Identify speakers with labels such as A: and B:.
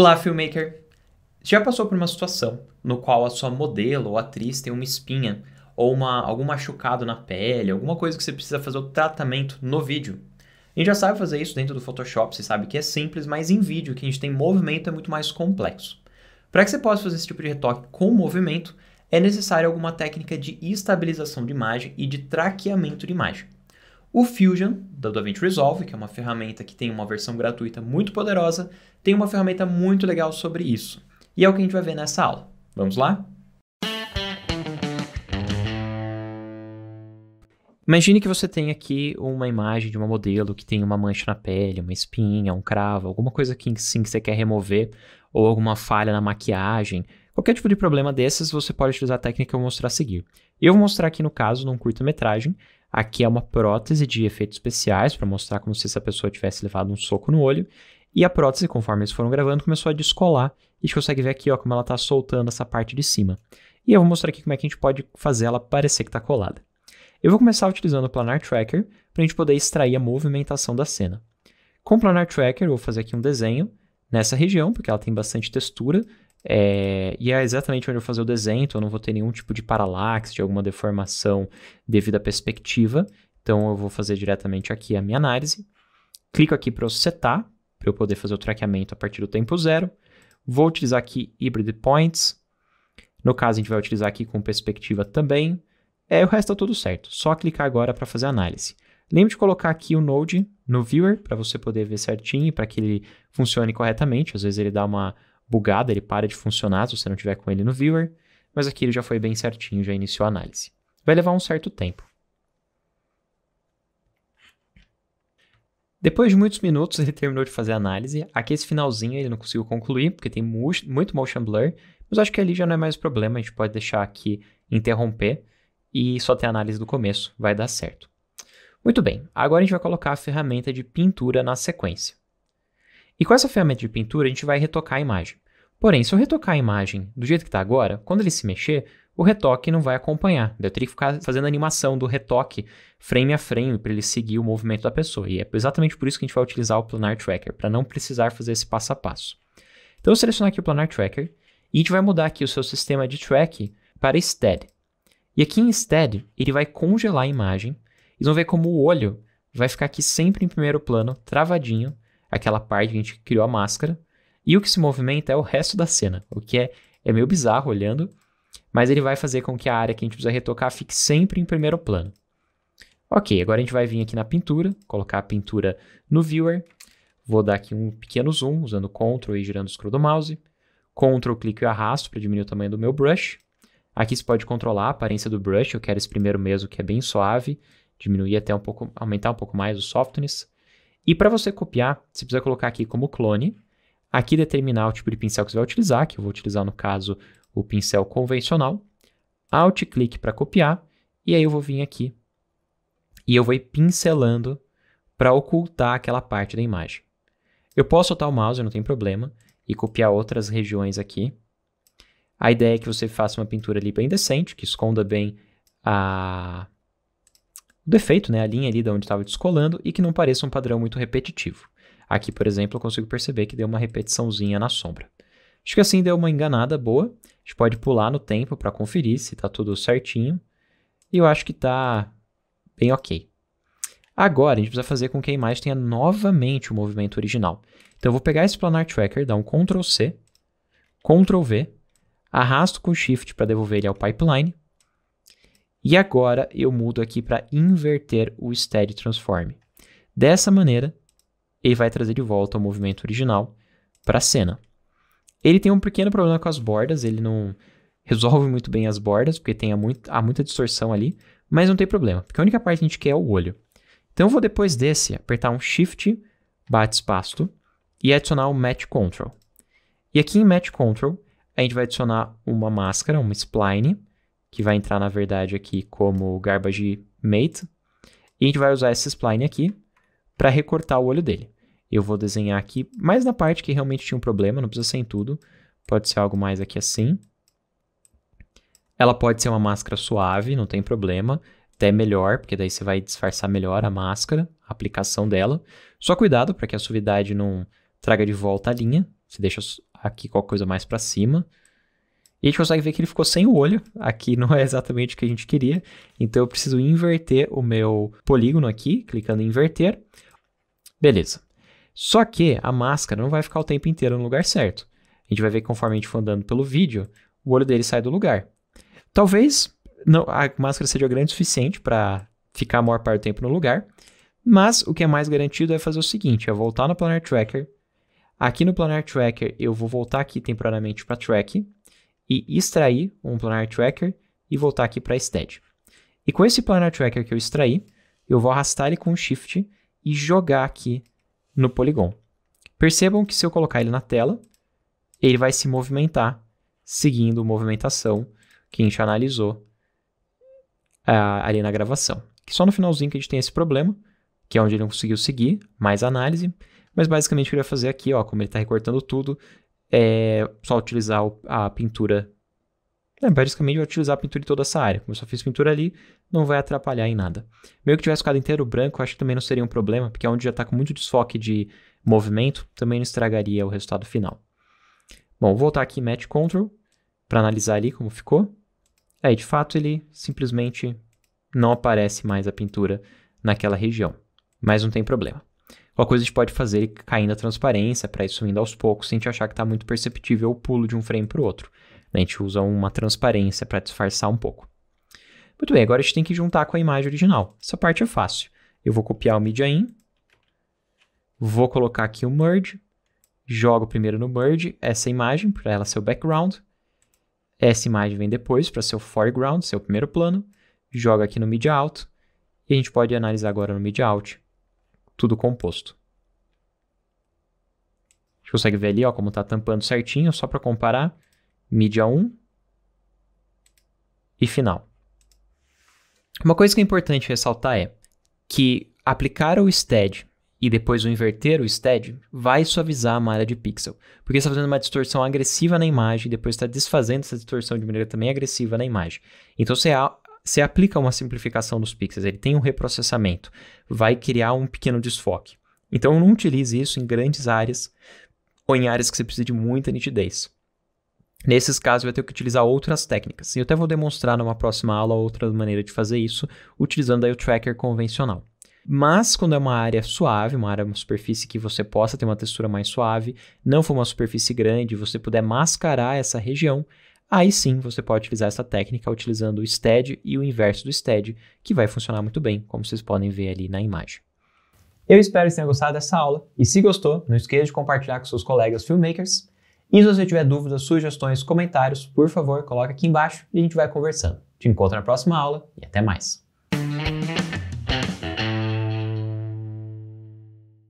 A: Olá, filmmaker! Já passou por uma situação no qual a sua modelo ou atriz tem uma espinha ou uma, algum machucado na pele, alguma coisa que você precisa fazer o tratamento no vídeo? A gente já sabe fazer isso dentro do Photoshop, você sabe que é simples, mas em vídeo que a gente tem movimento é muito mais complexo. Para que você possa fazer esse tipo de retoque com movimento, é necessária alguma técnica de estabilização de imagem e de traqueamento de imagem. O Fusion, da DaVinci Resolve, que é uma ferramenta que tem uma versão gratuita muito poderosa, tem uma ferramenta muito legal sobre isso. E é o que a gente vai ver nessa aula. Vamos lá? Imagine que você tem aqui uma imagem de uma modelo que tem uma mancha na pele, uma espinha, um cravo, alguma coisa que sim que você quer remover, ou alguma falha na maquiagem. Qualquer tipo de problema desses, você pode utilizar a técnica que eu vou mostrar a seguir. Eu vou mostrar aqui no caso, num curta-metragem, Aqui é uma prótese de efeitos especiais para mostrar como se essa pessoa tivesse levado um soco no olho. E a prótese, conforme eles foram gravando, começou a descolar. E a gente consegue ver aqui ó, como ela está soltando essa parte de cima. E eu vou mostrar aqui como é que a gente pode fazer ela parecer que está colada. Eu vou começar utilizando o Planar Tracker para a gente poder extrair a movimentação da cena. Com o Planar Tracker, eu vou fazer aqui um desenho nessa região, porque ela tem bastante textura, é, e é exatamente onde eu vou fazer o desenho, então eu não vou ter nenhum tipo de paralaxe, de alguma deformação devido à perspectiva. Então eu vou fazer diretamente aqui a minha análise. Clico aqui para eu setar, para eu poder fazer o traqueamento a partir do tempo zero. Vou utilizar aqui Hybrid Points. No caso, a gente vai utilizar aqui com perspectiva também. É, o resto está tudo certo. Só clicar agora para fazer a análise. Lembre de colocar aqui o Node no Viewer para você poder ver certinho, para que ele funcione corretamente. Às vezes ele dá uma bugado, ele para de funcionar se você não tiver com ele no viewer, mas aqui ele já foi bem certinho, já iniciou a análise. Vai levar um certo tempo. Depois de muitos minutos, ele terminou de fazer a análise. Aqui esse finalzinho ele não conseguiu concluir, porque tem muito motion blur, mas acho que ali já não é mais problema, a gente pode deixar aqui interromper e só ter a análise do começo, vai dar certo. Muito bem, agora a gente vai colocar a ferramenta de pintura na sequência. E com essa ferramenta de pintura, a gente vai retocar a imagem. Porém, se eu retocar a imagem do jeito que está agora, quando ele se mexer, o retoque não vai acompanhar. Eu teria que ficar fazendo animação do retoque frame a frame para ele seguir o movimento da pessoa. E é exatamente por isso que a gente vai utilizar o Planar Tracker, para não precisar fazer esse passo a passo. Então, eu vou selecionar aqui o Planar Tracker e a gente vai mudar aqui o seu sistema de track para Stead. E aqui em Stead, ele vai congelar a imagem. E vão ver como o olho vai ficar aqui sempre em primeiro plano, travadinho, aquela parte que a gente criou a máscara. E o que se movimenta é o resto da cena, o que é, é meio bizarro olhando, mas ele vai fazer com que a área que a gente precisa retocar fique sempre em primeiro plano. Ok, agora a gente vai vir aqui na pintura, colocar a pintura no viewer. Vou dar aqui um pequeno zoom usando Ctrl e girando o scroll do mouse. Ctrl, clico e arrasto para diminuir o tamanho do meu brush. Aqui você pode controlar a aparência do brush, eu quero esse primeiro mesmo que é bem suave, diminuir até um pouco, aumentar um pouco mais o softness. E para você copiar, você precisa colocar aqui como clone, Aqui determinar o tipo de pincel que você vai utilizar, que eu vou utilizar no caso o pincel convencional. Alt clique para copiar e aí eu vou vir aqui e eu vou ir pincelando para ocultar aquela parte da imagem. Eu posso soltar o mouse, não tem problema, e copiar outras regiões aqui. A ideia é que você faça uma pintura ali bem decente, que esconda bem a... o defeito, né? a linha ali de onde estava descolando, e que não pareça um padrão muito repetitivo. Aqui, por exemplo, eu consigo perceber que deu uma repetiçãozinha na sombra. Acho que assim deu uma enganada boa. A gente pode pular no tempo para conferir se está tudo certinho. E eu acho que está bem ok. Agora, a gente precisa fazer com que a imagem tenha novamente o movimento original. Então, eu vou pegar esse Planar Tracker, dar um Ctrl+C, Ctrl+V, arrasto com Shift para devolver ele ao Pipeline, e agora eu mudo aqui para inverter o Steady Transform. Dessa maneira, e vai trazer de volta o movimento original para a cena. Ele tem um pequeno problema com as bordas, ele não resolve muito bem as bordas, porque tem, há, muito, há muita distorção ali, mas não tem problema, porque a única parte que a gente quer é o olho. Então eu vou depois desse apertar um Shift, bate espaço e adicionar o um Match Control. E aqui em Match Control, a gente vai adicionar uma máscara, uma spline, que vai entrar na verdade aqui como garbage mate. E a gente vai usar essa spline aqui para recortar o olho dele. Eu vou desenhar aqui mais na parte que realmente tinha um problema, não precisa ser em tudo. Pode ser algo mais aqui assim. Ela pode ser uma máscara suave, não tem problema. Até melhor, porque daí você vai disfarçar melhor a máscara, a aplicação dela. Só cuidado para que a suavidade não traga de volta a linha. Você deixa aqui qualquer coisa mais para cima. E a gente consegue ver que ele ficou sem o olho. Aqui não é exatamente o que a gente queria. Então eu preciso inverter o meu polígono aqui, clicando em inverter. Beleza. Só que a máscara não vai ficar o tempo inteiro no lugar certo. A gente vai ver que conforme a gente for andando pelo vídeo, o olho dele sai do lugar. Talvez não, a máscara seja grande o suficiente para ficar a maior parte do tempo no lugar, mas o que é mais garantido é fazer o seguinte, é voltar no Planar Tracker. Aqui no Planar Tracker, eu vou voltar aqui temporariamente para Track e extrair um Planar Tracker e voltar aqui para Stead. E com esse Planar Tracker que eu extraí, eu vou arrastar ele com Shift e jogar aqui no polígono. Percebam que se eu colocar ele na tela, ele vai se movimentar seguindo a movimentação que a gente analisou uh, ali na gravação. Que só no finalzinho que a gente tem esse problema, que é onde ele não conseguiu seguir, mais análise. Mas basicamente o que ele vai fazer aqui, ó, como ele está recortando tudo, é só utilizar a pintura não, basicamente vai utilizar a pintura em toda essa área. Como eu só fiz pintura ali, não vai atrapalhar em nada. Meio que tivesse ficado inteiro branco, acho que também não seria um problema, porque onde já está com muito desfoque de movimento, também não estragaria o resultado final. Bom, vou voltar aqui em Match Control, para analisar ali como ficou. Aí, de fato, ele simplesmente não aparece mais a pintura naquela região. Mas não tem problema. Uma coisa a gente pode fazer caindo a transparência, para ir sumindo aos poucos, sem te achar que está muito perceptível o pulo de um frame para o outro. Né, a gente usa uma transparência para disfarçar um pouco. Muito bem, agora a gente tem que juntar com a imagem original. Essa parte é fácil. Eu vou copiar o media in, vou colocar aqui o merge, jogo primeiro no merge essa imagem para ela ser o background, essa imagem vem depois para ser o foreground, ser o primeiro plano, joga aqui no media out e a gente pode analisar agora no media out tudo composto. A gente consegue ver ali ó, como está tampando certinho, só para comparar mídia 1 e final. Uma coisa que é importante ressaltar é que aplicar o stead e depois o inverter, o stead, vai suavizar a malha de pixel, porque está fazendo uma distorção agressiva na imagem, e depois está desfazendo essa distorção de maneira também agressiva na imagem. Então você, você aplica uma simplificação dos pixels, ele tem um reprocessamento, vai criar um pequeno desfoque. Então não utilize isso em grandes áreas ou em áreas que você precisa de muita nitidez. Nesses casos, vai ter que utilizar outras técnicas. E eu até vou demonstrar numa próxima aula outra maneira de fazer isso, utilizando aí o tracker convencional. Mas quando é uma área suave, uma área, uma superfície que você possa ter uma textura mais suave, não for uma superfície grande, você puder mascarar essa região, aí sim você pode utilizar essa técnica utilizando o STED e o inverso do STED, que vai funcionar muito bem, como vocês podem ver ali na imagem. Eu espero que tenham gostado dessa aula, e se gostou, não esqueça de compartilhar com seus colegas filmmakers, e se você tiver dúvidas, sugestões, comentários, por favor, coloca aqui embaixo e a gente vai conversando. Te encontro na próxima aula e até mais.